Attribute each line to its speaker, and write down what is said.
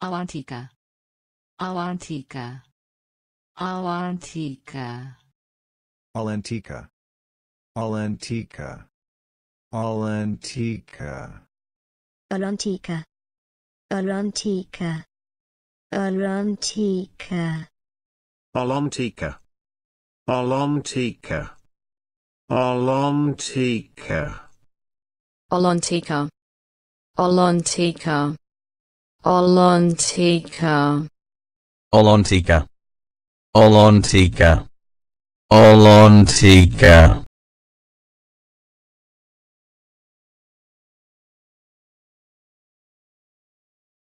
Speaker 1: Awantika. Awantika. Awantika.
Speaker 2: Alantika. Alantika. Alantika.
Speaker 1: Alantika.
Speaker 3: Alantika. Alantika.
Speaker 4: Alantika. Alantika. Alantika.
Speaker 5: Alantika. Alantika. Olontika.
Speaker 6: Olontika. Olontika. Olontika.